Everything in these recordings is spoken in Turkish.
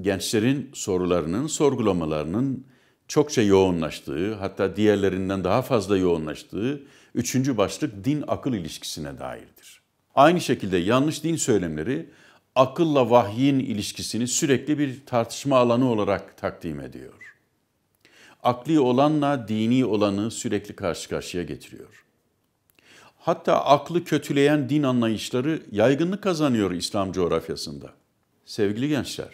gençlerin sorularının, sorgulamalarının çokça yoğunlaştığı, hatta diğerlerinden daha fazla yoğunlaştığı üçüncü başlık din akıl ilişkisine dairdir. Aynı şekilde yanlış din söylemleri akılla vahyin ilişkisini sürekli bir tartışma alanı olarak takdim ediyor. Akli olanla dini olanı sürekli karşı karşıya getiriyor. Hatta aklı kötüleyen din anlayışları yaygınlık kazanıyor İslam coğrafyasında. Sevgili gençler,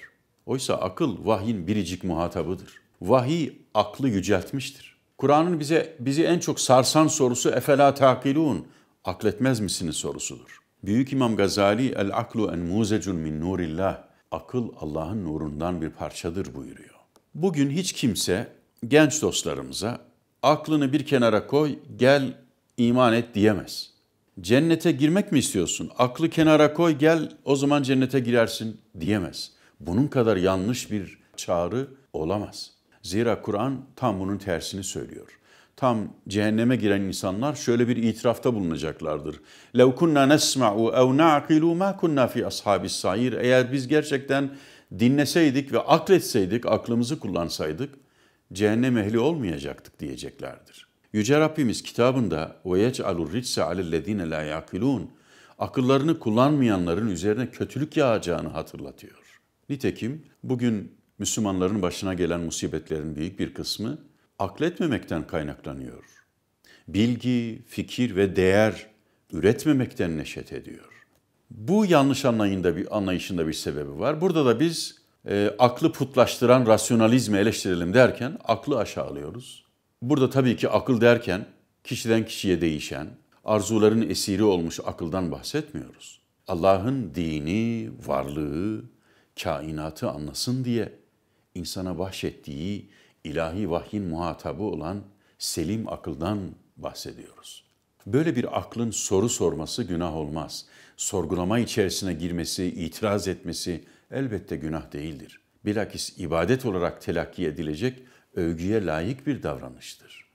Oysa akıl vahyin biricik muhatabıdır. Vahiy aklı yüceltmiştir. Kur'an'ın bize bizi en çok sarsan sorusu efela takilun akletmez misiniz sorusudur. Büyük İmam Gazali el aklu en muzecun min nurillah akıl Allah'ın nurundan bir parçadır buyuruyor. Bugün hiç kimse genç dostlarımıza aklını bir kenara koy gel iman et diyemez. Cennete girmek mi istiyorsun? Aklı kenara koy gel o zaman cennete girersin diyemez. Bunun kadar yanlış bir çağrı olamaz. Zira Kur'an tam bunun tersini söylüyor. Tam cehenneme giren insanlar şöyle bir itirafta bulunacaklardır. لَوْ كُنَّا نَسْمَعُ اَوْ نَعْقِلُوا مَا كُنَّا فِي أَصْحَابِ السَّعِيرِ Eğer biz gerçekten dinleseydik ve akletseydik, aklımızı kullansaydık, cehennem ehli olmayacaktık diyeceklerdir. Yüce Rabbimiz kitabında وَيَجْعَلُ الرِّجْسَ عَلَى الَّذ۪ينَ لَا يَعْقِلُونَ Akıllarını kullanmayanların üzerine kötülük yağacağını hatırlatıyor. Nitekim bugün Müslümanların başına gelen musibetlerin büyük bir kısmı akletmemekten kaynaklanıyor. Bilgi, fikir ve değer üretmemekten neşet ediyor. Bu yanlış anlayında bir anlayışında bir sebebi var. Burada da biz e, aklı putlaştıran rasyonalizmi eleştirelim derken aklı aşağılıyoruz. Burada tabii ki akıl derken kişiden kişiye değişen, arzuların esiri olmuş akıldan bahsetmiyoruz. Allah'ın dini, varlığı, kainatı anlasın diye insana bahşettiği ilahi vahyin muhatabı olan selim akıldan bahsediyoruz. Böyle bir aklın soru sorması günah olmaz. Sorgulama içerisine girmesi, itiraz etmesi elbette günah değildir. Bilakis ibadet olarak telakki edilecek övgüye layık bir davranıştır.